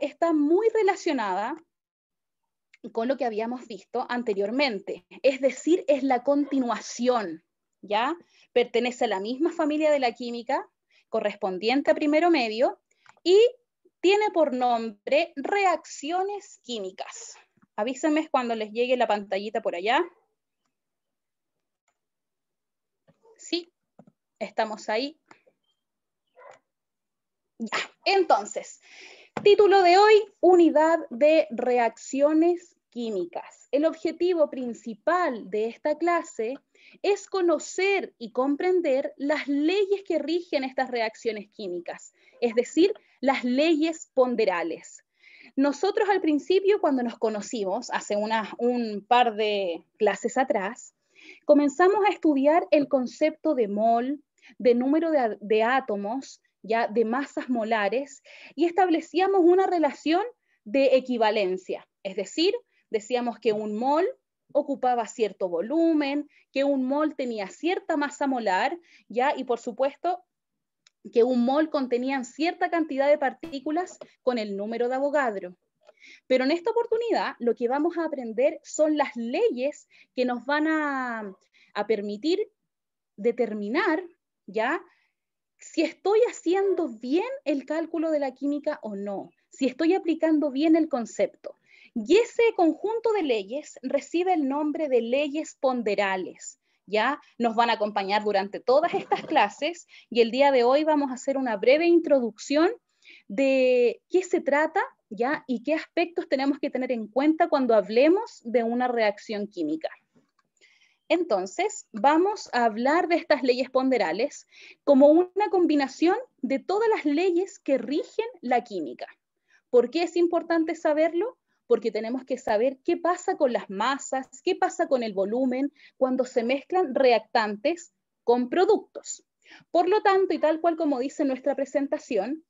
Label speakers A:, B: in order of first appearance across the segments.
A: está muy relacionada con lo que habíamos visto anteriormente, es decir, es la continuación, ¿ya? Pertenece a la misma familia de la química, correspondiente a primero medio, y tiene por nombre reacciones químicas. Avísenme cuando les llegue la pantallita por allá. Sí, estamos ahí. Ya. Entonces, Título de hoy, Unidad de Reacciones Químicas. El objetivo principal de esta clase es conocer y comprender las leyes que rigen estas reacciones químicas, es decir, las leyes ponderales. Nosotros al principio, cuando nos conocimos, hace un par de clases atrás, comenzamos a estudiar el concepto de mol, de número de átomos, ya de masas molares y establecíamos una relación de equivalencia, es decir, decíamos que un mol ocupaba cierto volumen, que un mol tenía cierta masa molar, ya y por supuesto que un mol contenía cierta cantidad de partículas con el número de Avogadro. Pero en esta oportunidad lo que vamos a aprender son las leyes que nos van a, a permitir determinar ya si estoy haciendo bien el cálculo de la química o no, si estoy aplicando bien el concepto. Y ese conjunto de leyes recibe el nombre de leyes ponderales. ¿Ya? Nos van a acompañar durante todas estas clases y el día de hoy vamos a hacer una breve introducción de qué se trata ¿ya? y qué aspectos tenemos que tener en cuenta cuando hablemos de una reacción química. Entonces, vamos a hablar de estas leyes ponderales como una combinación de todas las leyes que rigen la química. ¿Por qué es importante saberlo? Porque tenemos que saber qué pasa con las masas, qué pasa con el volumen cuando se mezclan reactantes con productos. Por lo tanto, y tal cual como dice nuestra presentación,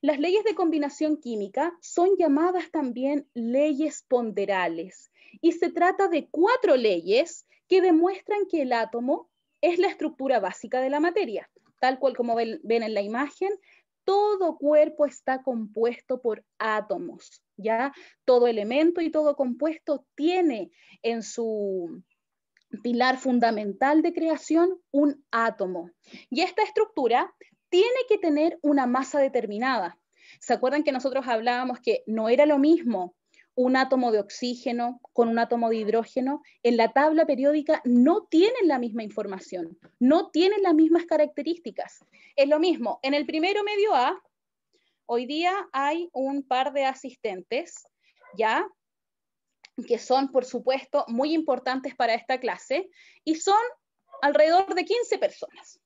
A: las leyes de combinación química son llamadas también leyes ponderales y se trata de cuatro leyes que demuestran que el átomo es la estructura básica de la materia. Tal cual como ven, en la imagen, todo cuerpo está compuesto por átomos, ¿ya? Todo elemento y todo compuesto tiene en su pilar fundamental de creación un átomo. Y esta estructura tiene que tener una masa determinada. ¿Se acuerdan que nosotros hablábamos que no era lo mismo un átomo de oxígeno con un átomo de hidrógeno, en la tabla periódica no tienen la misma información, no tienen las mismas características. Es lo mismo, en el primero medio A, hoy día hay un par de asistentes, ¿ya? que son, por supuesto, muy importantes para esta clase, y son alrededor de 15 personas.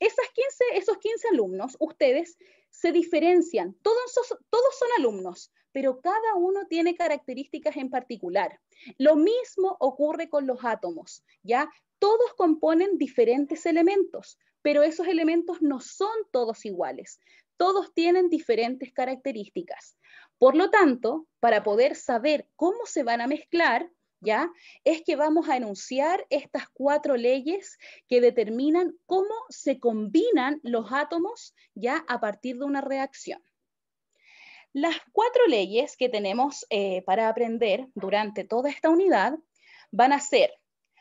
A: Esas 15, esos 15 alumnos, ustedes se diferencian, todos, todos son alumnos, pero cada uno tiene características en particular. Lo mismo ocurre con los átomos, ¿ya? Todos componen diferentes elementos, pero esos elementos no son todos iguales. Todos tienen diferentes características. Por lo tanto, para poder saber cómo se van a mezclar, ¿ya? Es que vamos a enunciar estas cuatro leyes que determinan cómo se combinan los átomos, ¿ya? A partir de una reacción. Las cuatro leyes que tenemos eh, para aprender durante toda esta unidad van a ser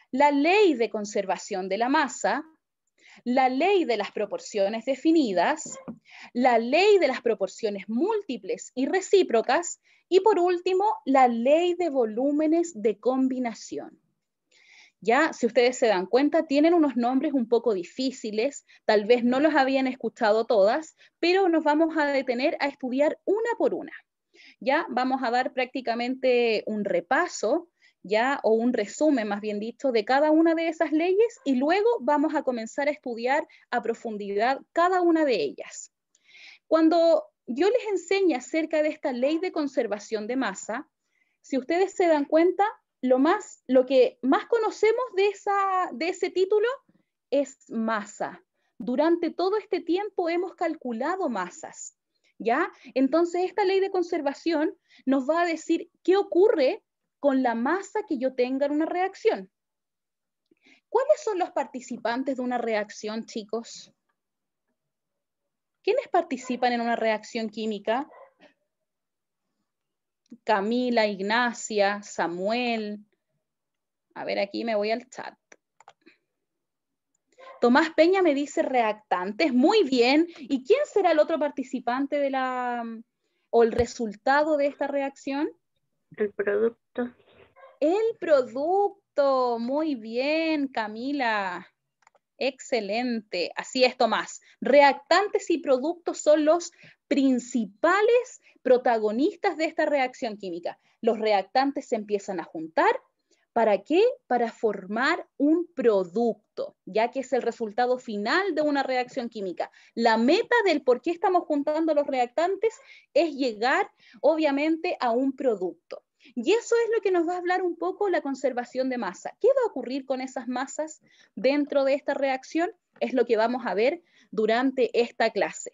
A: la ley de conservación de la masa, la ley de las proporciones definidas, la ley de las proporciones múltiples y recíprocas y por último, la ley de volúmenes de combinación. Ya, si ustedes se dan cuenta, tienen unos nombres un poco difíciles, tal vez no los habían escuchado todas, pero nos vamos a detener a estudiar una por una. Ya, vamos a dar prácticamente un repaso, ya, o un resumen, más bien dicho, de cada una de esas leyes y luego vamos a comenzar a estudiar a profundidad cada una de ellas. Cuando yo les enseño acerca de esta ley de conservación de masa, si ustedes se dan cuenta, lo, que más conocemos de, de ese título es masa. Durante todo este tiempo hemos calculado masas, ¿ya? Entonces, esta ley de conservación nos va a decir qué ocurre con la masa que yo tenga en una reacción. ¿Cuáles son los participantes de una reacción, chicos? ¿Quiénes participan en una reacción química? Camila, Ignacia, Samuel. A ver, aquí me voy al chat. Tomás Peña me dice reactantes, muy bien. ¿Y quién será el otro participante de la o el resultado de esta reacción? El producto. El producto, muy bien, Camila. Excelente, así es, Tomás. Reactantes y productos son los principales protagonistas de esta reacción química. Los reactantes se empiezan a juntar. ¿Para qué? Para formar un producto, ya que es el resultado final de una reacción química. La meta del por qué estamos juntando los reactantes es llegar, obviamente, a un producto. Y eso es lo que nos va a hablar un poco la conservación de masa. ¿Qué va a ocurrir con esas masas dentro de esta reacción? Es lo que vamos a ver durante esta clase.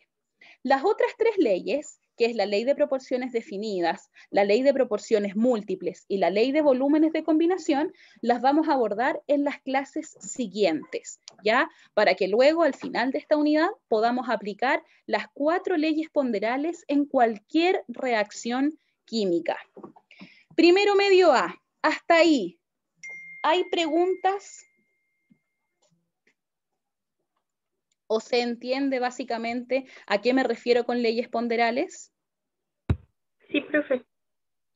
A: Las otras tres leyes, que es la ley de proporciones definidas, la ley de proporciones múltiples y la ley de volúmenes de combinación, las vamos a abordar en las clases siguientes, ¿ya? Para que luego, al final de esta unidad, podamos aplicar las cuatro leyes ponderales en cualquier reacción química. Primero medio A, hasta ahí. ¿Hay preguntas? o se entiende básicamente a qué me refiero con leyes ponderales? Sí, profe.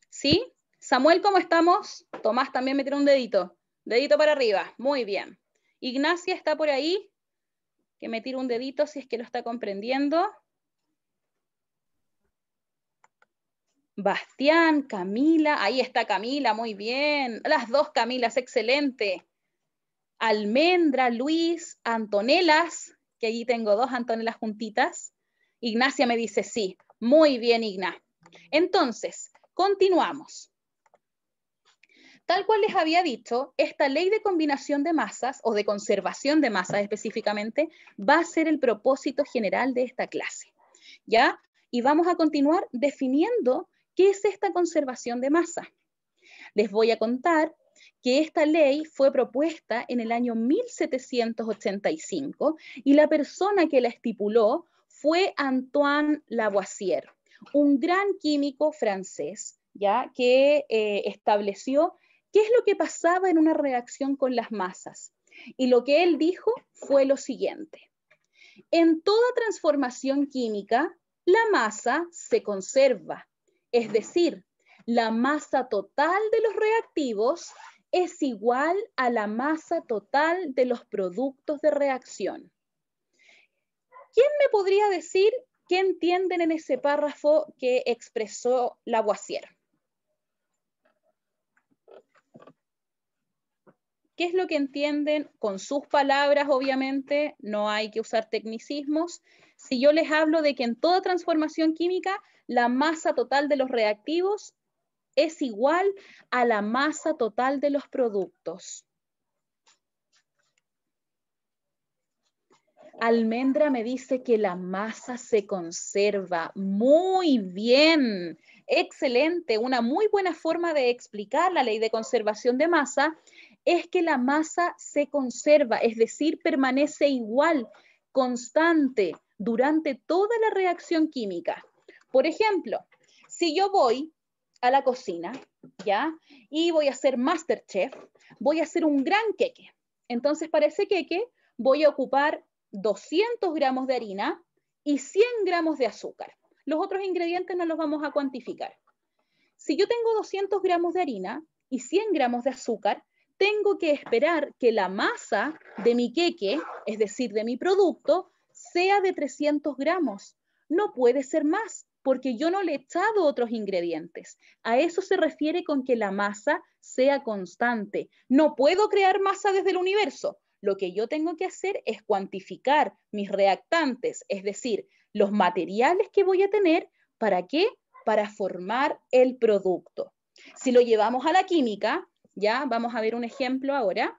A: ¿Sí? Samuel, ¿cómo estamos? Tomás también me un dedito. Dedito para arriba. Muy bien. Ignacia está por ahí. Que me tire un dedito si es que lo está comprendiendo. Bastián, Camila, ahí está Camila, muy bien. Las dos Camilas, excelente. Almendra, Luis, Antonelas, que allí tengo dos las juntitas. Ignacia me dice sí. Muy bien, Igna. Entonces, continuamos. Tal cual les había dicho, esta ley de combinación de masas o de conservación de masas específicamente va a ser el propósito general de esta clase. ¿Ya? Y vamos a continuar definiendo qué es esta conservación de masa. Les voy a contar que esta ley fue propuesta en el año 1785 y la persona que la estipuló fue Antoine Lavoisier, un gran químico francés, ya que eh, estableció qué es lo que pasaba en una reacción con las masas. Y lo que él dijo fue lo siguiente. En toda transformación química, la masa se conserva, es decir, la masa total de los reactivos es igual a la masa total de los productos de reacción. ¿Quién me podría decir qué entienden en ese párrafo que expresó Lavoisier? ¿Qué es lo que entienden con sus palabras, obviamente? No hay que usar tecnicismos. Si yo les hablo de que en toda transformación química, la masa total de los reactivos es igual a la masa total de los productos. Almendra me dice que la masa se conserva. Muy bien, excelente. Una muy buena forma de explicar la ley de conservación de masa es que la masa se conserva, es decir, permanece igual, constante, durante toda la reacción química. Por ejemplo, si yo voy a la cocina, ¿ya? Y voy a ser masterchef, voy a hacer un gran queque. Entonces, para ese queque voy a ocupar 200 gramos de harina y 100 gramos de azúcar. Los otros ingredientes no los vamos a cuantificar. Si yo tengo 200 gramos de harina y 100 gramos de azúcar, tengo que esperar que la masa de mi queque, es decir, de mi producto, sea de 300 gramos. No puede ser más, porque yo no le he echado otros ingredientes. A eso se refiere con que la masa sea constante. No puedo crear masa desde el universo. Lo que yo tengo que hacer es cuantificar mis reactantes, es decir, los materiales que voy a tener, ¿para qué? Para formar el producto. Si lo llevamos a la química, ya vamos a ver un ejemplo ahora,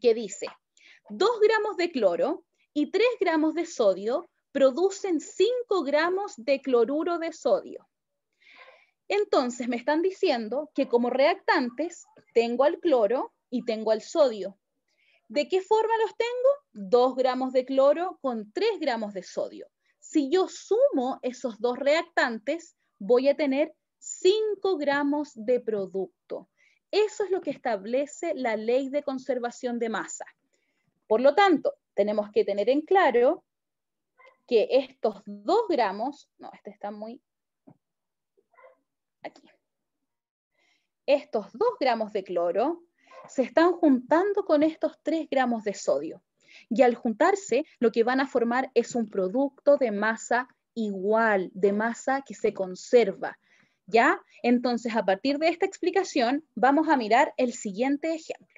A: que dice, 2 gramos de cloro y 3 gramos de sodio producen 5 gramos de cloruro de sodio. Entonces me están diciendo que como reactantes tengo al cloro y tengo al sodio. ¿De qué forma los tengo? 2 gramos de cloro con 3 gramos de sodio. Si yo sumo esos dos reactantes, voy a tener 5 gramos de producto. Eso es lo que establece la ley de conservación de masa. Por lo tanto, tenemos que tener en claro que estos 2 gramos, no, este está muy aquí, estos 2 gramos de cloro se están juntando con estos 3 gramos de sodio. Y al juntarse, lo que van a formar es un producto de masa igual, de masa que se conserva. ¿Ya? Entonces, a partir de esta explicación, vamos a mirar el siguiente ejemplo.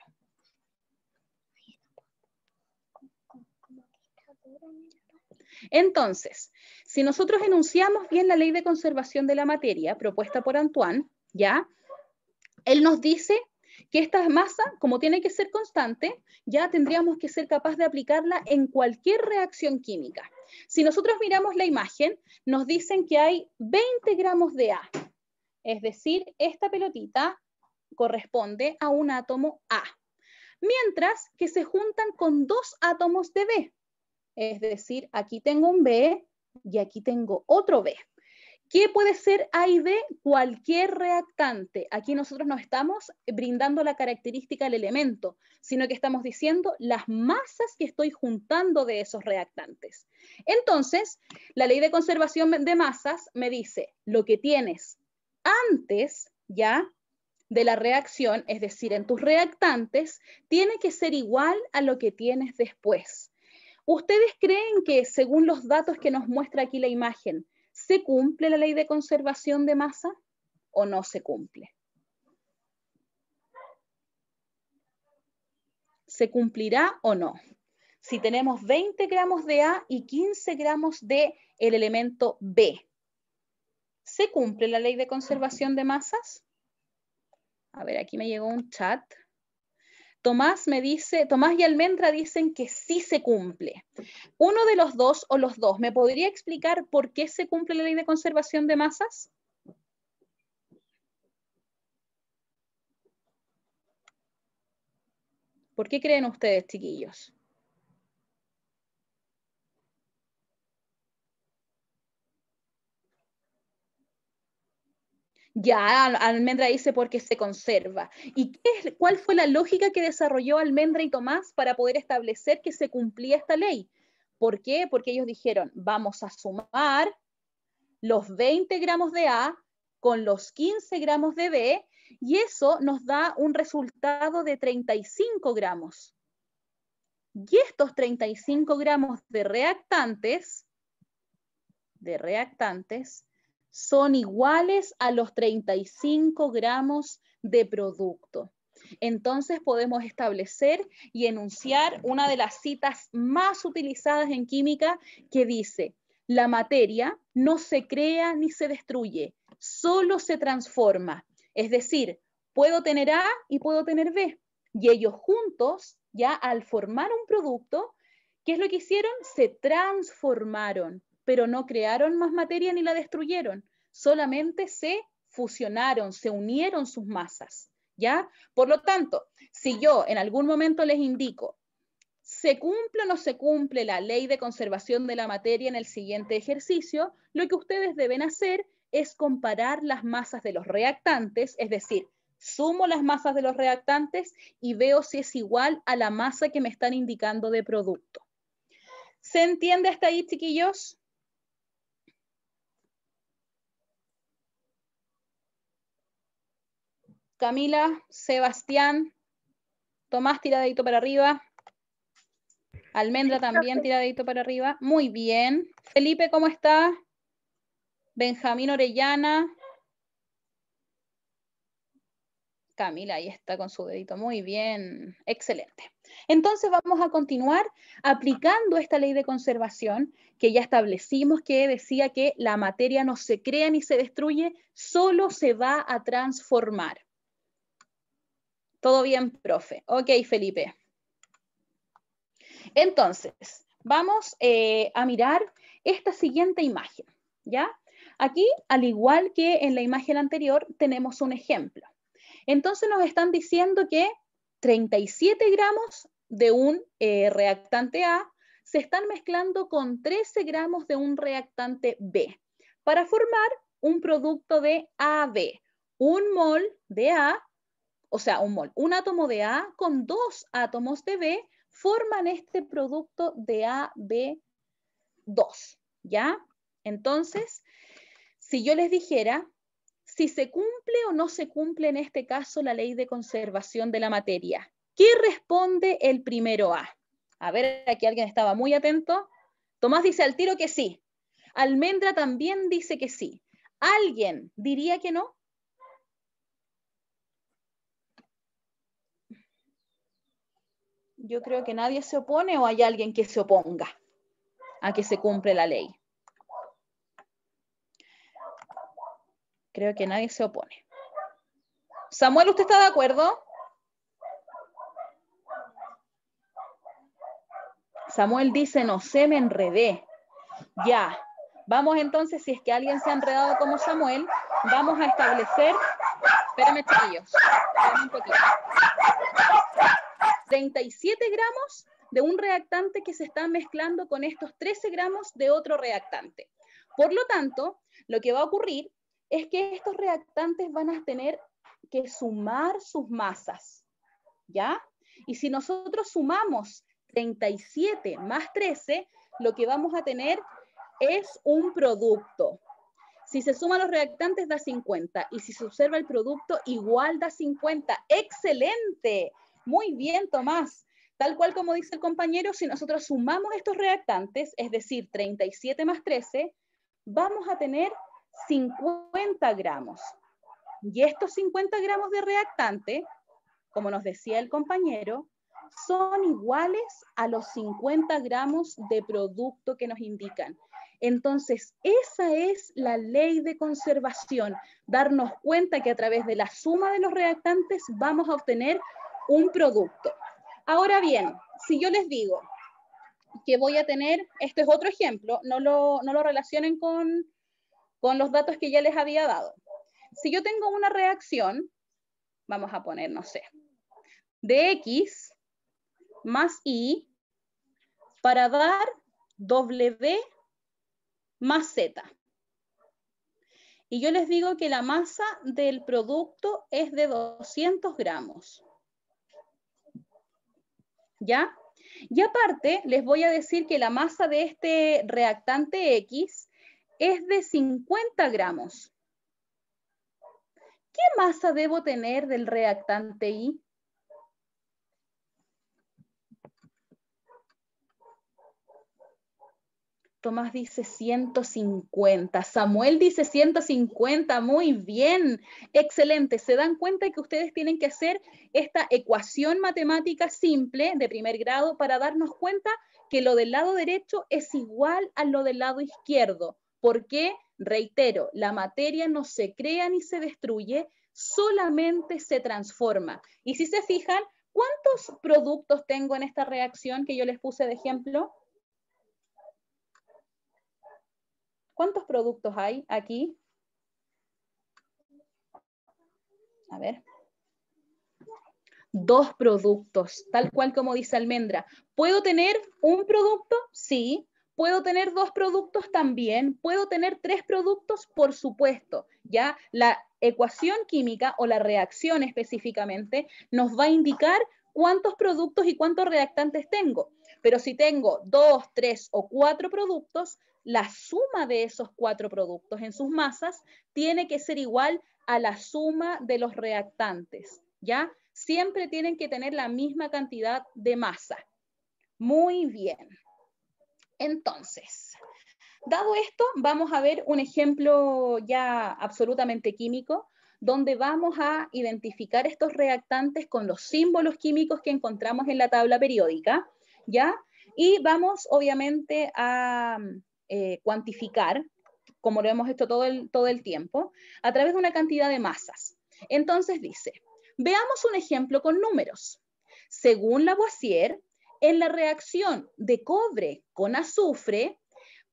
A: Entonces, si nosotros enunciamos bien la ley de conservación de la materia propuesta por Antoine, ¿ya? Él nos dice que esta masa, como tiene que ser constante, ya tendríamos que ser capaz de aplicarla en cualquier reacción química. Si nosotros miramos la imagen, nos dicen que hay 20 gramos de A, es decir, esta pelotita corresponde a un átomo A, mientras que se juntan con dos átomos de B, es decir, aquí tengo un B y aquí tengo otro B. ¿Qué puede ser A y B? Cualquier reactante. Aquí nosotros no estamos brindando la característica del elemento, sino que estamos diciendo las masas que estoy juntando de esos reactantes. Entonces, la ley de conservación de masas me dice lo que tienes antes, ¿ya? de la reacción, es decir, en tus reactantes, tiene que ser igual a lo que tienes después. ¿Ustedes creen que, según los datos que nos muestra aquí la imagen, se cumple la ley de conservación de masa o no se cumple? ¿Se cumplirá o no? Si tenemos 20 gramos de A y 15 gramos de el elemento B, ¿se cumple la ley de conservación de masas? A ver, aquí me llegó un chat. Tomás me dice, Tomás y Almendra dicen que sí se cumple. Uno de los dos o los dos, ¿me podría explicar por qué se cumple la ley de conservación de masas? ¿Por qué creen ustedes, chiquillos? Ya, Almendra dice porque se conserva. ¿Y qué, cuál fue la lógica que desarrolló Almendra y Tomás para poder establecer que se cumplía esta ley? ¿Por qué? Porque ellos dijeron, vamos a sumar los 20 gramos de A con los 15 gramos de B y eso nos da un resultado de 35 gramos. Y estos 35 gramos de reactantes, de reactantes, son iguales a los 35 gramos de producto. Entonces podemos establecer y enunciar una de las citas más utilizadas en química que dice, la materia no se crea ni se destruye, solo se transforma. Es decir, puedo tener A y puedo tener B. Y ellos juntos, ya al formar un producto, ¿qué es lo que hicieron? Se transformaron pero no crearon más materia ni la destruyeron, solamente se fusionaron, se unieron sus masas, ¿ya? Por lo tanto, si yo en algún momento les indico, ¿se cumple o no se cumple la ley de conservación de la materia en el siguiente ejercicio? Lo que ustedes deben hacer es comparar las masas de los reactantes, es decir, sumo las masas de los reactantes y veo si es igual a la masa que me están indicando de producto. ¿Se entiende hasta ahí, chiquillos? Camila, Sebastián, Tomás tiradito para arriba. Almendra también tiradito para arriba. Muy bien. Felipe, ¿cómo está? Benjamín Orellana. Camila, ahí está con su dedito. Muy bien. Excelente. Entonces vamos a continuar aplicando esta ley de conservación que ya establecimos que decía que la materia no se crea ni se destruye, solo se va a transformar. Todo bien, profe. Ok, Felipe. Entonces, vamos eh, a mirar esta siguiente imagen, ¿ya? Aquí, al igual que en la imagen anterior, tenemos un ejemplo. Entonces nos están diciendo que 37 gramos de un eh, reactante A se están mezclando con 13 gramos de un reactante B para formar un producto de AB, un mol de A o sea, un un átomo de A con dos átomos de B forman este producto de AB2, ¿ya? Entonces, si yo les dijera si se cumple o no se cumple en este caso la ley de conservación de la materia, ¿qué responde el primero A? A ver, aquí alguien estaba muy atento. Tomás dice al tiro que sí. Almendra también dice que sí. ¿Alguien diría que no? yo creo que nadie se opone o hay alguien que se oponga a que se cumple la ley. Creo que nadie se opone. Samuel, ¿usted está de acuerdo? Samuel dice, no sé, me enredé. Ya, vamos entonces, si es que alguien se ha enredado como Samuel, vamos a establecer, Espérame, chiquillos, un poquito. 37 gramos de un reactante que se está mezclando con estos 13 gramos de otro reactante. Por lo tanto, lo que va a ocurrir es que estos reactantes van a tener que sumar sus masas, ¿ya? Y si nosotros sumamos 37 más 13, lo que vamos a tener es un producto. Si se suman los reactantes da 50 y si se observa el producto igual da 50. ¡Excelente! Muy bien, Tomás. Tal cual como dice el compañero, si nosotros sumamos estos reactantes, es decir, 37 más 13, vamos a tener 50 gramos. Y estos 50 gramos de reactante, como nos decía el compañero, son iguales a los 50 gramos de producto que nos indican. Entonces, esa es la ley de conservación, darnos cuenta que a través de la suma de los reactantes vamos a obtener un producto. Ahora bien, si yo les digo que voy a tener, este es otro ejemplo, no lo, relacionen con, con los datos que ya les había dado. Si yo tengo una reacción, vamos a poner, no sé, de X más Y para dar W más Z. Y yo les digo que la masa del producto es de 200 gramos. ¿ya? Y aparte, les voy a decir que la masa de este reactante X es de 50 gramos. ¿Qué masa debo tener del reactante Y? Tomás dice 150, Samuel dice 150, muy bien, excelente. ¿Se dan cuenta que ustedes tienen que hacer esta ecuación matemática simple de primer grado para darnos cuenta que lo del lado derecho es igual a lo del lado izquierdo? Porque, reitero, la materia no se crea ni se destruye, solamente se transforma. Y si se fijan, ¿cuántos productos tengo en esta reacción que yo les puse de ejemplo? ¿Cuántos productos hay aquí? A ver. Dos productos, tal cual como dice Almendra. ¿Puedo tener un producto? Sí. ¿Puedo tener dos productos también? ¿Puedo tener tres productos? Por supuesto. Ya la ecuación química o la reacción específicamente nos va a indicar cuántos productos y cuántos reactantes tengo. Pero si tengo dos, tres o cuatro productos, la suma de esos cuatro productos en sus masas tiene que ser igual a la suma de los reactantes, ¿ya? Siempre tienen que tener la misma cantidad de masa. Muy bien. Entonces, dado esto, vamos a ver un ejemplo ya absolutamente químico, donde vamos a identificar estos reactantes con los símbolos químicos que encontramos en la tabla periódica, ¿ya? Y vamos obviamente a, eh, cuantificar, como lo hemos hecho todo el, todo el tiempo, a través de una cantidad de masas. Entonces dice, veamos un ejemplo con números. Según Lavoisier, en la reacción de cobre con azufre,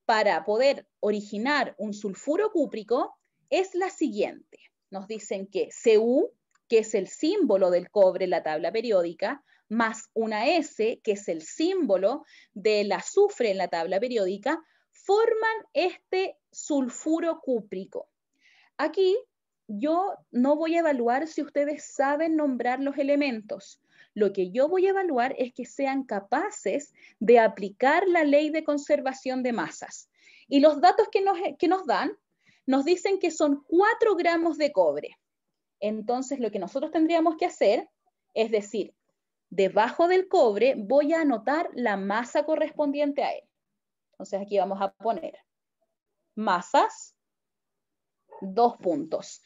A: para poder originar un sulfuro cúprico, es la siguiente. Nos dicen que Cu, que es el símbolo del cobre en la tabla periódica, más una S, que es el símbolo del azufre en la tabla periódica, forman este sulfuro cúprico. Aquí yo no voy a evaluar si ustedes saben nombrar los elementos. Lo que yo voy a evaluar es que sean capaces de aplicar la ley de conservación de masas. Y los datos que nos, que nos dan nos dicen que son 4 gramos de cobre. Entonces lo que nosotros tendríamos que hacer es decir, debajo del cobre voy a anotar la masa correspondiente a él. Entonces aquí vamos a poner masas, dos puntos.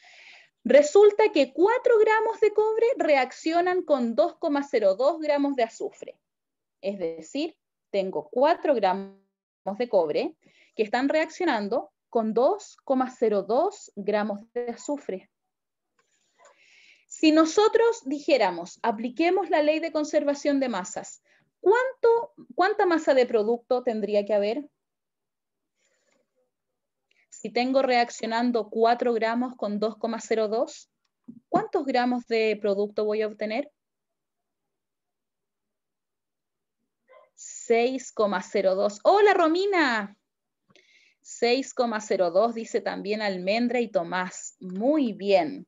A: Resulta que 4 gramos de cobre reaccionan con 2,02 gramos de azufre. Es decir, tengo 4 gramos de cobre que están reaccionando con 2,02 gramos de azufre. Si nosotros dijéramos, apliquemos la ley de conservación de masas, ¿cuánto, ¿cuánta masa de producto tendría que haber? Si tengo reaccionando 4 gramos con 2,02, ¿cuántos gramos de producto voy a obtener? 6,02. Hola Romina. 6,02 dice también Almendra y Tomás. Muy bien.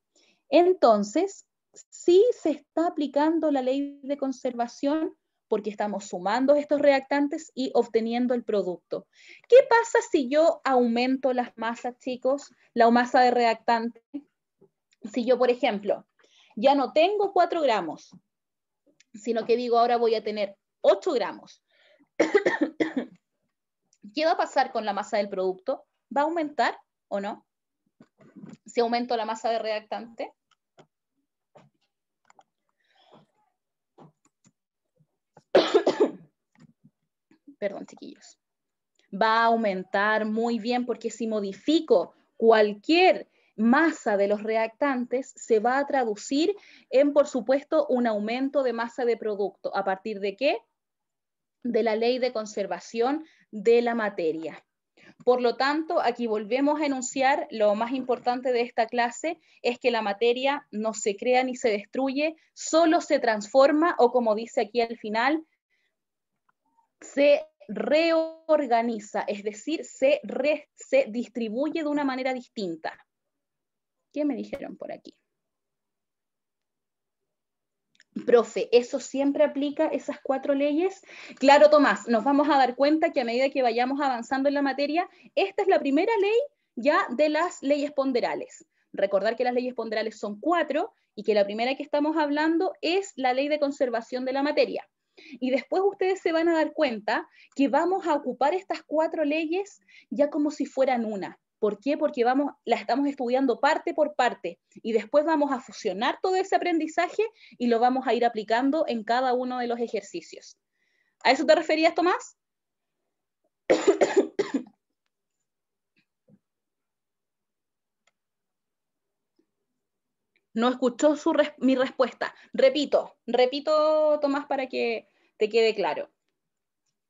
A: Entonces, si se está aplicando la ley de conservación, porque estamos sumando estos reactantes y obteniendo el producto. ¿Qué pasa si yo aumento las masas, chicos? La masa de reactante. Si yo, por ejemplo, ya no tengo 4 gramos, sino que digo ahora voy a tener 8 gramos. ¿Qué va a pasar con la masa del producto? ¿Va a aumentar o no? Si aumento la masa de reactante. perdón chiquillos, va a aumentar muy bien porque si modifico cualquier masa de los reactantes se va a traducir en, por supuesto, un aumento de masa de producto. ¿A partir de qué? De la ley de conservación de la materia. Por lo tanto, aquí volvemos a enunciar lo más importante de esta clase, es que la materia no se crea ni se destruye, solo se transforma o como dice aquí al final, se reorganiza, es decir, se, se distribuye de una manera distinta. ¿Qué me dijeron por aquí? Profe, ¿eso siempre aplica esas cuatro leyes? Claro, Tomás, nos vamos a dar cuenta que a medida que vayamos avanzando en la materia, esta es la primera ley ya de las leyes ponderales. Recordar que las leyes ponderales son cuatro y que la primera que estamos hablando es la ley de conservación de la materia. Y después ustedes se van a dar cuenta que vamos a ocupar estas cuatro leyes ya como si fueran una. ¿Por qué? Porque vamos, la estamos estudiando parte por parte y después vamos a fusionar todo ese aprendizaje y lo vamos a ir aplicando en cada uno de los ejercicios. ¿A eso te referías, Tomás? no escuchó su mi respuesta. Repito, repito, Tomás, para que te quede claro.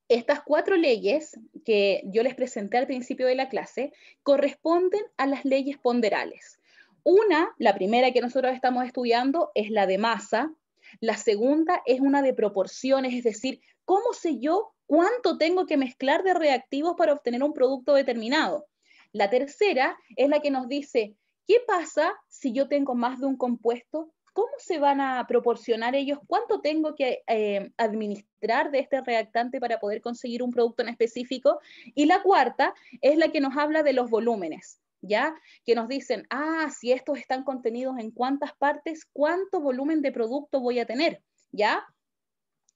A: Estas cuatro leyes que yo les presenté al principio de la clase corresponden a las leyes ponderales. Una, la primera que nosotros estamos estudiando, es la de masa. La segunda es una de proporciones, es decir, ¿cómo sé yo cuánto tengo que mezclar de reactivos para obtener un producto determinado? La tercera es la que nos dice ¿Qué pasa si yo tengo más de un compuesto? ¿Cómo se van a proporcionar ellos? ¿Cuánto tengo que eh, administrar de este reactante para poder conseguir un producto en específico? Y la cuarta es la que nos habla de los volúmenes. ¿Ya? Que nos dicen, ah, si estos están contenidos en cuántas partes, cuánto volumen de producto voy a tener, ¿ya?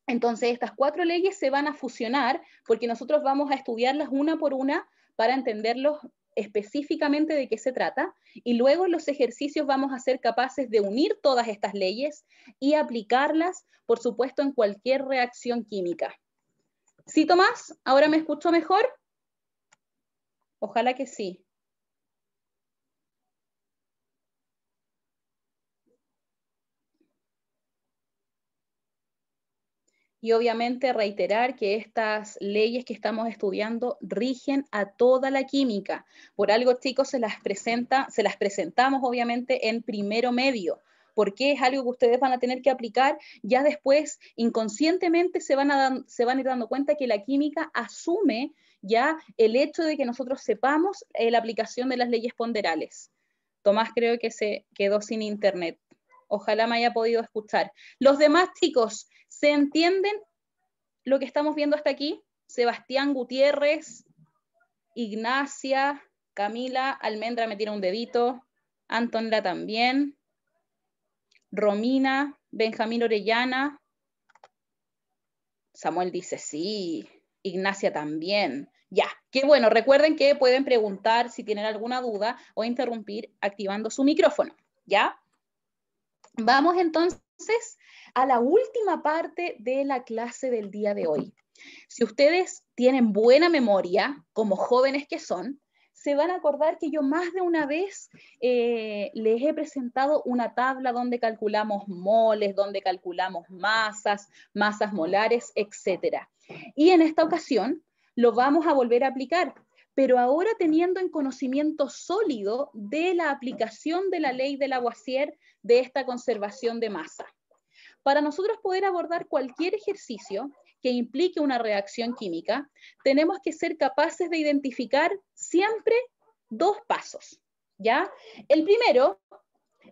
A: Entonces, estas cuatro leyes se van a fusionar porque nosotros vamos a estudiarlas una por una para entenderlos específicamente de qué se trata y luego en los ejercicios vamos a ser capaces de unir todas estas leyes y aplicarlas, por supuesto, en cualquier reacción química. ¿Sí, Tomás? ¿Ahora me escucho mejor? Ojalá que sí. y obviamente reiterar que estas leyes que estamos estudiando rigen a toda la química. Por algo, chicos, se las, presenta, se las presentamos obviamente en primero medio porque es algo que ustedes van a tener que aplicar, ya después inconscientemente se van, a se van ir dando cuenta que la química asume ya el hecho de que nosotros sepamos eh, la aplicación de las leyes ponderales. Tomás creo que se quedó sin internet. Ojalá me haya podido escuchar. Los demás chicos, ¿se entienden lo que estamos viendo hasta aquí? Sebastián Gutiérrez, Ignacia, Camila, Almendra me tira un dedito, Antonela también, Romina, Benjamín Orellana, Samuel dice sí, Ignacia también. Ya, qué bueno, recuerden que pueden preguntar si tienen alguna duda o interrumpir activando su micrófono, ¿ya? Vamos entonces a la última parte de la clase del día de hoy. Si ustedes tienen buena memoria, como jóvenes que son, se van a acordar que yo más de una vez eh, les he presentado una tabla donde calculamos moles, donde calculamos masas, masas molares, etc. Y en esta ocasión lo vamos a volver a aplicar pero ahora teniendo en conocimiento sólido de la aplicación de la ley de Lavoisier de esta conservación de masa. Para nosotros poder abordar cualquier ejercicio que implique una reacción química, tenemos que ser capaces de identificar siempre dos pasos, ¿ya? El primero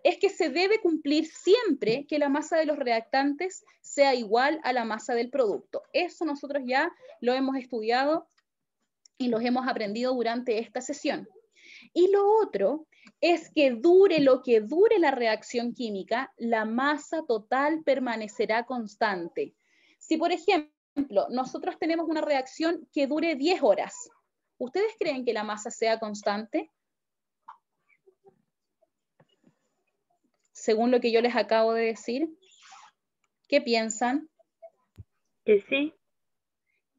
A: es que se debe cumplir siempre que la masa de los reactantes sea igual a la masa del producto. Eso nosotros ya lo hemos estudiado y los hemos aprendido durante esta sesión. Y lo otro es que dure lo que dure la reacción química, la masa total permanecerá constante. Si, por ejemplo, nosotros tenemos una reacción que dure 10 horas, ¿ustedes creen que la masa sea constante? Según lo que yo les acabo de decir, ¿qué piensan? Que sí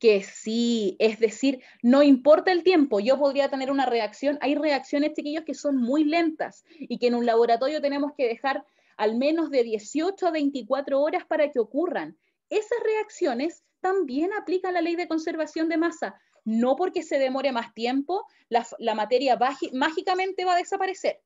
A: que sí, es decir, no importa el tiempo, yo podría tener una reacción, hay reacciones, chiquillos, que son muy lentas y que en un laboratorio tenemos que dejar al menos de 18 a 24 horas para que ocurran. Esas reacciones también aplican la ley de conservación de masa. No porque se demore más tiempo, la, la materia mágicamente va a desaparecer.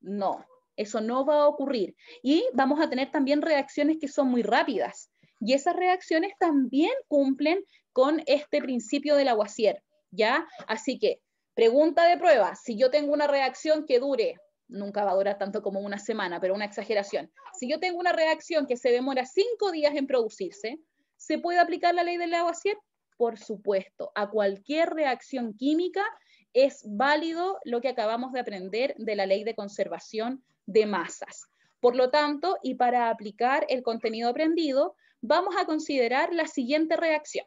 A: No, eso no va a ocurrir. Y vamos a tener también reacciones que son muy rápidas. Y esas reacciones también cumplen con este principio del aguacier, ¿ya? Así que, pregunta de prueba, si yo tengo una reacción que dure, nunca va a durar tanto como una semana, pero una exageración, si yo tengo una reacción que se demora cinco días en producirse, ¿se puede aplicar la ley del aguacier? Por supuesto, a cualquier reacción química es válido lo que acabamos de aprender de la ley de conservación de masas. Por lo tanto, y para aplicar el contenido aprendido, vamos a considerar la siguiente reacción.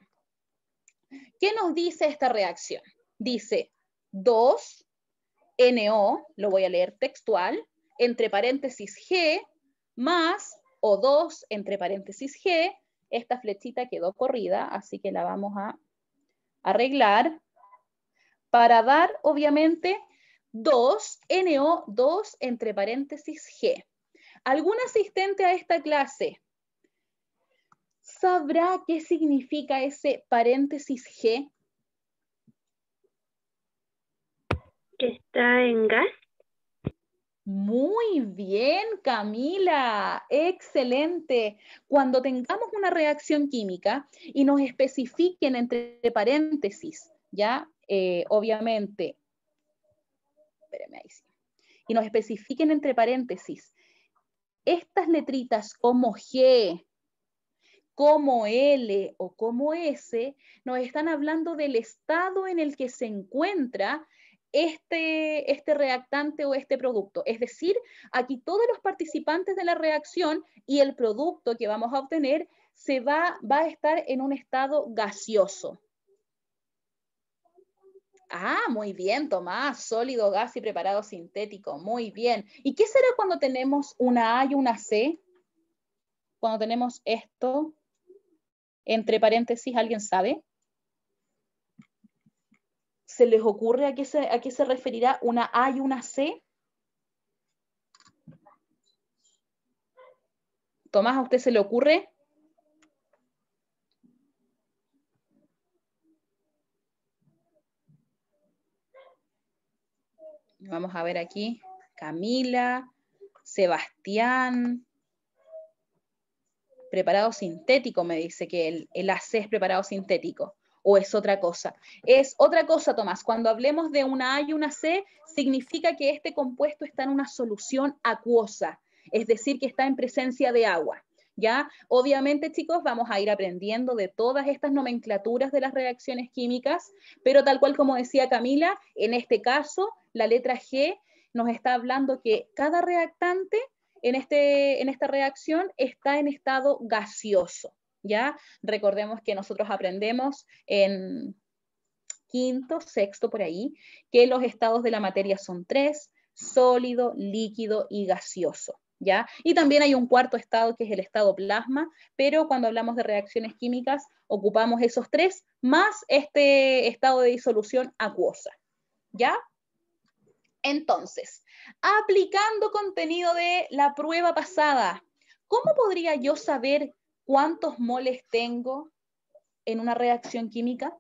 A: ¿Qué nos dice esta reacción? Dice 2 NO, lo voy a leer textual, entre paréntesis G, más O2 entre paréntesis G. Esta flechita quedó corrida, así que la vamos a arreglar para dar, obviamente, 2 NO2 entre paréntesis G. ¿Algún asistente a esta clase sabrá qué significa ese paréntesis G? Que está en gas. Muy bien, Camila, excelente. Cuando tengamos una reacción química y nos especifiquen entre paréntesis, ya, eh, obviamente, espérame ahí y nos especifiquen entre paréntesis, estas letritas como G, como L o como S, nos están hablando del estado en el que se encuentra este, este reactante o este producto. Es decir, aquí todos los participantes de la reacción y el producto que vamos a obtener se va, va a estar en un estado gaseoso. Ah, muy bien, Tomás, sólido, gas y preparado sintético, muy bien. ¿Y qué será cuando tenemos una A y una C? Cuando tenemos esto, entre paréntesis, ¿alguien sabe? ¿Se les ocurre a qué se, a qué se referirá una A y una C? Tomás, ¿a usted se le ocurre? Vamos a ver aquí. Camila, Sebastián, preparado sintético, me dice que el, el AC es preparado sintético o es otra cosa. Es otra cosa, Tomás. Cuando hablemos de una A y una C, significa que este compuesto está en una solución acuosa, es decir, que está en presencia de agua. ¿Ya? Obviamente, chicos, vamos a ir aprendiendo de todas estas nomenclaturas de las reacciones químicas, pero tal cual como decía Camila, en este caso, la letra G nos está hablando que cada reactante en, este, en esta reacción está en estado gaseoso. ¿ya? Recordemos que nosotros aprendemos en quinto, sexto por ahí, que los estados de la materia son tres, sólido, líquido y gaseoso. ¿Ya? Y también hay un cuarto estado que es el estado plasma, pero cuando hablamos de reacciones químicas ocupamos esos tres más este estado de disolución acuosa, ¿ya? Entonces, aplicando contenido de la prueba pasada, ¿cómo podría yo saber cuántos moles tengo en una reacción química?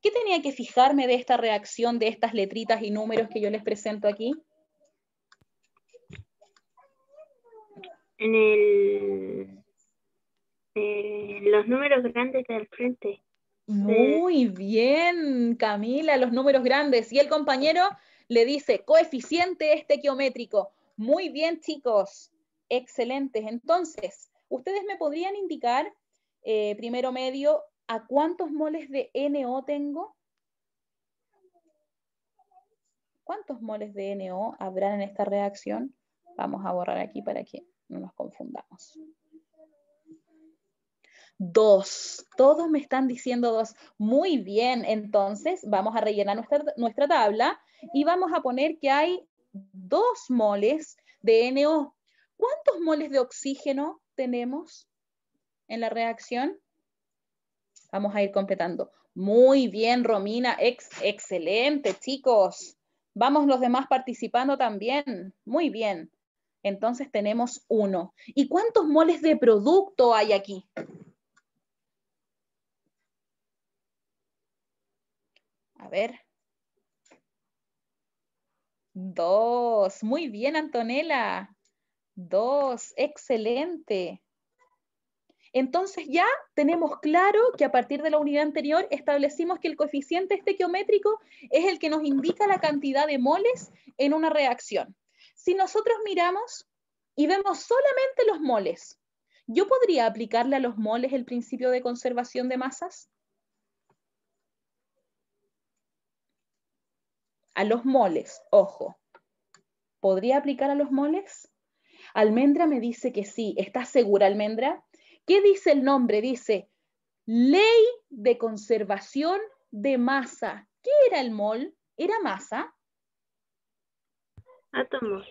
A: ¿Qué tenía que fijarme de esta reacción, de estas letritas y números que yo les presento aquí? En el, eh, los números grandes del frente. Muy bien, Camila, los números grandes. Y el compañero le dice, coeficiente estequiométrico. Muy bien, chicos. Excelentes. Entonces, ¿ustedes me podrían indicar, eh, primero medio, a cuántos moles de NO tengo? ¿Cuántos moles de NO habrán en esta reacción? Vamos a borrar aquí para que no nos confundamos. Dos, todos me están diciendo dos. Muy bien, entonces vamos a rellenar nuestra, nuestra tabla y vamos a poner que hay dos moles de NO. ¿Cuántos moles de oxígeno tenemos en la reacción? Vamos a ir completando. Muy bien, Romina. Ex excelente, chicos. Vamos los demás participando también. Muy bien. Entonces tenemos uno. ¿Y cuántos moles de producto hay aquí? A ver. Dos. Muy bien, Antonella. Dos. Excelente. Entonces ya tenemos claro que a partir de la unidad anterior establecimos que el coeficiente estequiométrico es el que nos indica la cantidad de moles en una reacción. Si nosotros miramos y vemos solamente los moles, ¿yo podría aplicarle a los moles el principio de conservación de masas? a los moles, ojo. ¿Podría aplicar a los moles? Almendra me dice que sí. ¿Estás segura, Almendra? ¿Qué dice el nombre? Dice Ley de Conservación de Masa. ¿Qué era el mol? ¿Era masa? Átomos.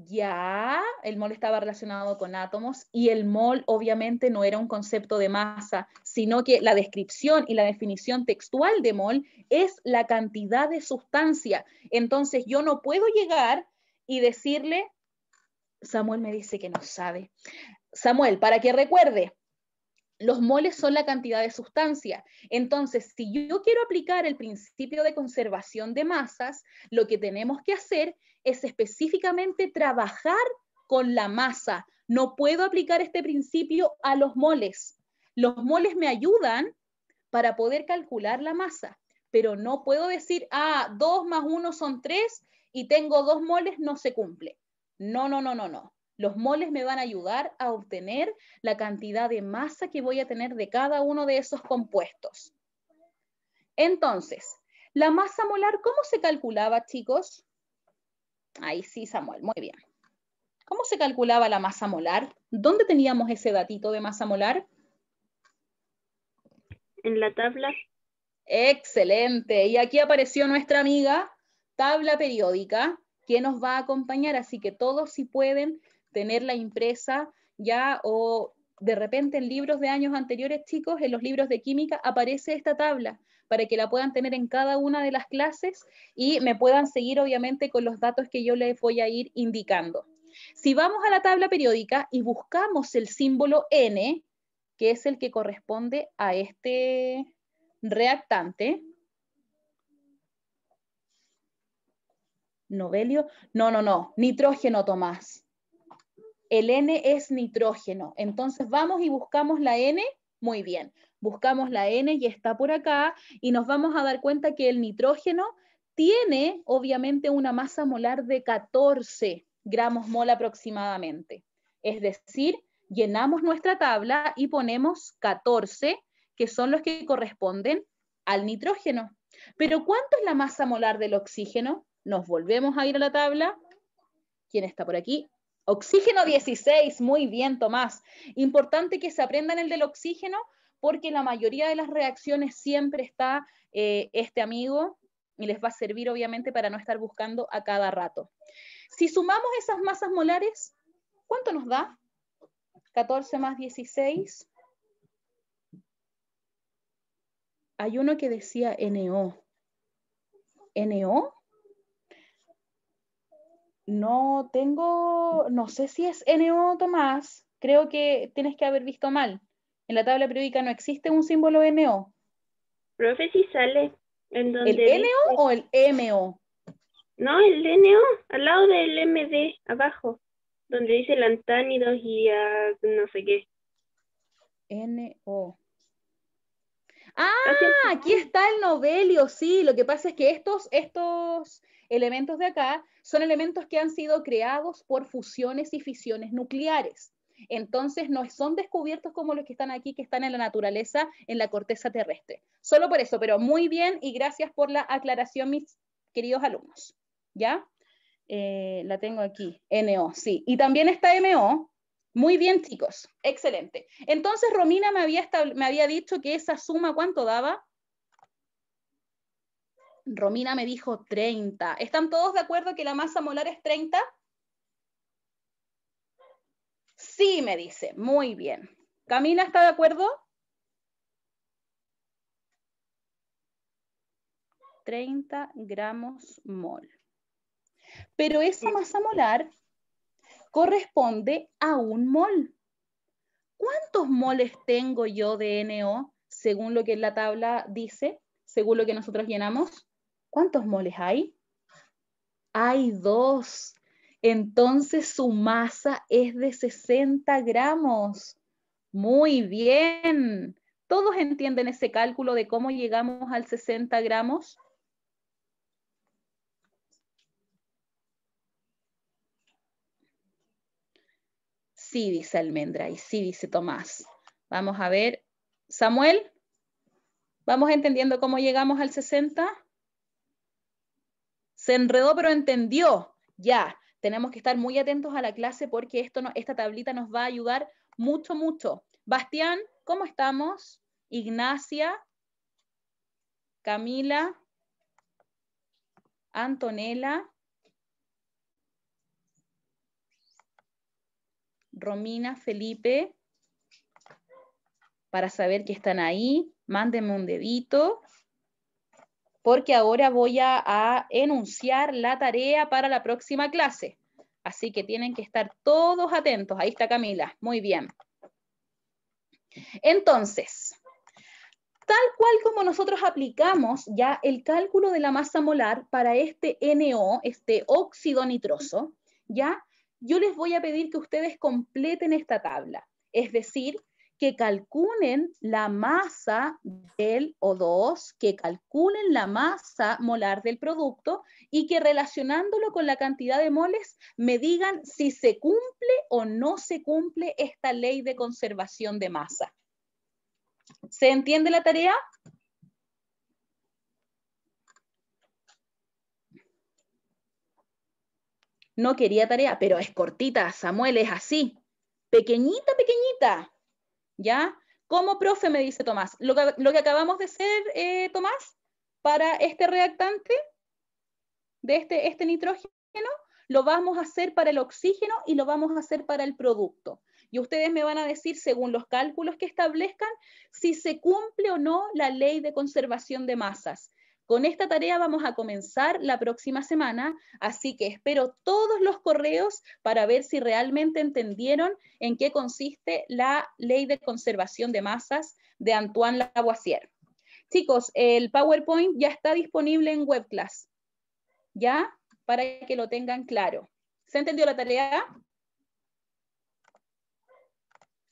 A: Ya, el mol estaba relacionado con átomos y el mol obviamente no era un concepto de masa, sino que la descripción y la definición textual de mol es la cantidad de sustancia. Entonces yo no puedo llegar y decirle, Samuel me dice que no sabe. Samuel, para que recuerde, los moles son la cantidad de sustancia. Entonces, si yo quiero aplicar el principio de conservación de masas, lo que tenemos que hacer es específicamente trabajar con la masa. No puedo aplicar este principio a los moles. Los moles me ayudan para poder calcular la masa, pero no puedo decir, ah, 2 más 1 son 3 y tengo 2 moles, no se cumple. No, no, no, no, no. Los moles me van a ayudar a obtener la cantidad de masa que voy a tener de cada uno de esos compuestos. Entonces, la masa molar, ¿cómo se calculaba, chicos? Ahí sí, Samuel, muy bien. ¿Cómo se calculaba la masa molar? ¿Dónde teníamos ese datito de masa molar? En la tabla. Excelente. Y aquí apareció nuestra amiga tabla periódica que nos va a acompañar, así que todos si pueden tenerla impresa ya o de repente en libros de años anteriores, chicos, en los libros de química aparece esta tabla para que la puedan tener en cada una de las clases y me puedan seguir obviamente con los datos que yo les voy a ir indicando. Si vamos a la tabla periódica y buscamos el símbolo N, que es el que corresponde a este reactante, ¿Novelio? No, no, no, nitrógeno, Tomás. El N es nitrógeno. Entonces vamos y buscamos la N. Muy bien buscamos la N y está por acá, y nos vamos a dar cuenta que el nitrógeno tiene obviamente una masa molar de 14 gramos mol aproximadamente. Es decir, llenamos nuestra tabla y ponemos 14, que son los que corresponden al nitrógeno. Pero ¿cuánto es la masa molar del oxígeno? Nos volvemos a ir a la tabla. ¿Quién está por aquí? Oxígeno 16, muy bien Tomás. Importante que se aprendan el del oxígeno porque la mayoría de las reacciones siempre está eh, este amigo y les va a servir obviamente para no estar buscando a cada rato. Si sumamos esas masas molares, ¿cuánto nos da? 14 más 16. Hay uno que decía NO. ¿NO? No tengo, no sé si es NO, Tomás. Creo que tienes que haber visto mal en la tabla periódica no existe un símbolo NO. Profe, si sale. ¿El NO o el MO? No, el NO, al lado del MD, abajo, donde dice lantánidos y no sé qué. NO. Ah, ah, aquí está el novelio, sí. Lo que pasa es que estos, estos elementos de acá son elementos que han sido creados por fusiones y fisiones nucleares entonces no son descubiertos como los que están aquí, que están en la naturaleza, en la corteza terrestre. Solo por eso, pero muy bien y gracias por la aclaración, mis queridos alumnos. ¿Ya? Eh, la tengo aquí, NO, sí. Y también está MO. Muy bien, chicos. Excelente. Entonces, Romina me había, me había dicho que esa suma, ¿cuánto daba? Romina me dijo 30. ¿Están todos de acuerdo que la masa molar es 30? Sí, me dice, muy bien. ¿Camila está de acuerdo? 30 gramos mol. Pero esa masa molar corresponde a un mol. ¿Cuántos moles tengo yo de NO según lo que la tabla dice, según lo que nosotros llenamos? ¿Cuántos moles hay? Hay dos. Entonces su masa es de 60 gramos. Muy bien. ¿Todos entienden ese cálculo de cómo llegamos al 60 gramos? Sí, dice Almendra, y sí, dice Tomás. Vamos a ver, Samuel, ¿vamos entendiendo cómo llegamos al 60? Se enredó, pero entendió. Ya, tenemos que estar muy atentos a la clase porque esto esta tablita nos va a ayudar mucho, mucho. Bastián, ¿cómo estamos? Ignacia, Camila, Antonella, Romina, Felipe, para saber que están ahí, mándenme un dedito porque ahora voy a, enunciar la tarea para la próxima clase. Así que tienen que estar todos atentos. Ahí está Camila. Muy bien. Entonces, tal cual como nosotros aplicamos ya el cálculo de la masa molar para este NO, este óxido nitroso, ya yo les voy a pedir que ustedes completen esta tabla. Es decir, que calculen la masa del O2, que calculen la masa molar del producto y que relacionándolo con la cantidad de moles me digan si se cumple o no se cumple esta ley de conservación de masa. ¿Se entiende la tarea? No quería tarea, pero es cortita, Samuel, es así. Pequeñita, pequeñita. ¿ya? Como profe, me dice Tomás, lo que, acabamos de hacer, eh, Tomás, para este reactante, de este, este nitrógeno, lo vamos a hacer para el oxígeno y lo vamos a hacer para el producto. Y ustedes me van a decir, según los cálculos que establezcan, si se cumple o no la ley de conservación de masas. Con esta tarea vamos a comenzar la próxima semana, así que espero todos los correos para ver si realmente entendieron en qué consiste la ley de conservación de masas de Antoine Lavoisier. Chicos, el PowerPoint ya está disponible en WebClass, ¿ya? Para que lo tengan claro. ¿Se entendió la tarea?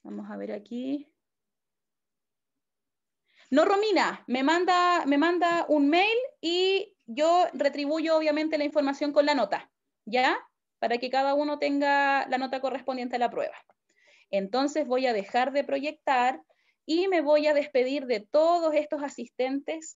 A: Vamos a ver aquí. No, Romina, me manda, me manda un mail y yo retribuyo obviamente la información con la nota, ¿ya? Para que cada uno tenga la nota correspondiente a la prueba. Entonces voy a dejar de proyectar y me voy a despedir de todos estos asistentes